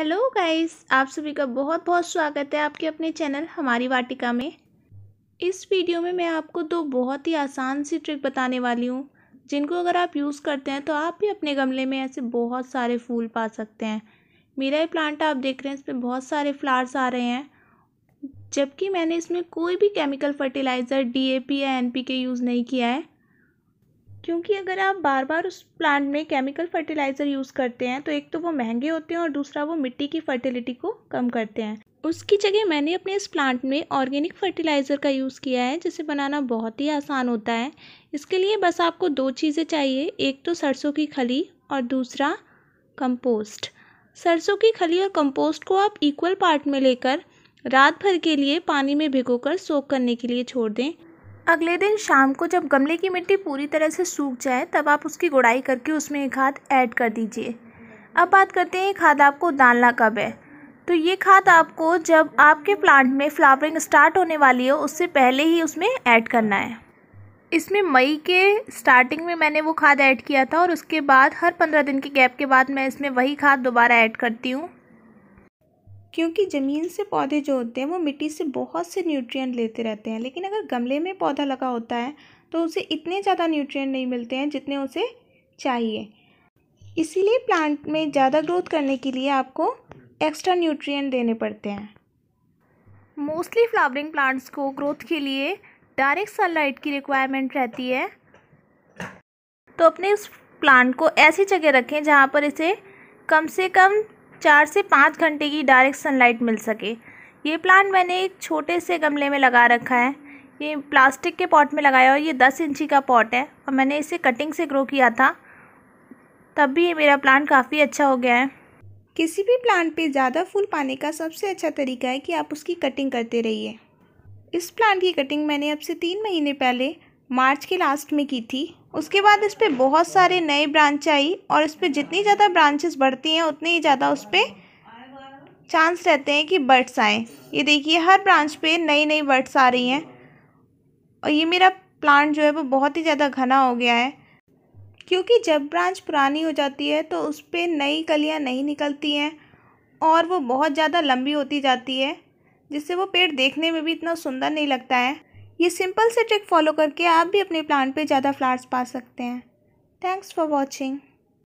hello guys आप सभी का बहुत बहुत स्वागत है आपके अपने चैनल हमारी वाटिका में इस वीडियो में मैं आपको दो बहुत ही आसान सी ट्रिक बताने वाली हूँ जिनको अगर आप यूज़ करते हैं तो आप भी अपने गमले में ऐसे बहुत सारे फूल पा सकते हैं मेरा ये प्लांट आप देख रहे हैं इसमें बहुत सारे फ्लावर्स आ रहे हैं जबकि मैंने इसमें कोई भी केमिकल फर्टिलाइज़र डी या एन यूज़ नहीं किया है क्योंकि अगर आप बार बार उस प्लांट में केमिकल फर्टिलाइज़र यूज़ करते हैं तो एक तो वो महंगे होते हैं और दूसरा वो मिट्टी की फर्टिलिटी को कम करते हैं उसकी जगह मैंने अपने इस प्लांट में ऑर्गेनिक फर्टिलाइज़र का यूज़ किया है जिसे बनाना बहुत ही आसान होता है इसके लिए बस आपको दो चीज़ें चाहिए एक तो सरसों की खली और दूसरा कंपोस्ट सरसों की खली और कंपोस्ट को आप इक्वल पार्ट में लेकर रात भर के लिए पानी में भिगोकर सोख करने के लिए छोड़ दें अगले दिन शाम को जब गमले की मिट्टी पूरी तरह से सूख जाए तब आप उसकी गुड़ाई करके उसमें खाद ऐड कर दीजिए अब बात करते हैं खाद आपको डालना कब है तो ये खाद आपको जब आपके प्लांट में फ्लावरिंग स्टार्ट होने वाली हो उससे पहले ही उसमें ऐड करना है इसमें मई के स्टार्टिंग में मैंने वो खाद ऐड किया था और उसके बाद हर पंद्रह दिन के गैप के बाद मैं इसमें वही खाद दोबारा ऐड करती हूँ क्योंकि ज़मीन से पौधे जो होते हैं वो मिट्टी से बहुत से न्यूट्रिएंट लेते रहते हैं लेकिन अगर गमले में पौधा लगा होता है तो उसे इतने ज़्यादा न्यूट्रिएंट नहीं मिलते हैं जितने उसे चाहिए इसीलिए प्लांट में ज़्यादा ग्रोथ करने के लिए आपको एक्स्ट्रा न्यूट्रिएंट देने पड़ते हैं मोस्टली फ्लावरिंग प्लांट्स को ग्रोथ के लिए डायरेक्ट सनलाइट की रिक्वायरमेंट रहती है तो अपने उस प्लांट को ऐसी जगह रखें जहाँ पर इसे कम से कम चार से पाँच घंटे की डायरेक्ट सनलाइट मिल सके ये प्लांट मैंने एक छोटे से गमले में लगा रखा है ये प्लास्टिक के पॉट में लगाया और ये दस इंची का पॉट है और मैंने इसे कटिंग से ग्रो किया था तब भी ये मेरा प्लांट काफ़ी अच्छा हो गया है किसी भी प्लांट पे ज़्यादा फूल पाने का सबसे अच्छा तरीका है कि आप उसकी कटिंग करते रहिए इस प्लांट की कटिंग मैंने अब से तीन महीने पहले मार्च के लास्ट में की थी उसके बाद इस पर बहुत सारे नए ब्रांच आई और इस पर जितनी ज़्यादा ब्रांचेस बढ़ती हैं उतनी ही ज़्यादा उस पर चांस रहते हैं कि बर्ड्स आएँ ये देखिए हर ब्रांच पे नई नई बर्ड्स आ रही हैं और ये मेरा प्लांट जो है वो बहुत ही ज़्यादा घना हो गया है क्योंकि जब ब्रांच पुरानी हो जाती है तो उस पर नई कलियाँ नहीं निकलती हैं और वो बहुत ज़्यादा लंबी होती जाती है जिससे वो पेड़ देखने में भी इतना सुंदर नहीं लगता है ये सिंपल से ट्रिक फॉलो करके आप भी अपने प्लांट पे ज़्यादा फ्लावर्स पा सकते हैं थैंक्स फॉर वॉचिंग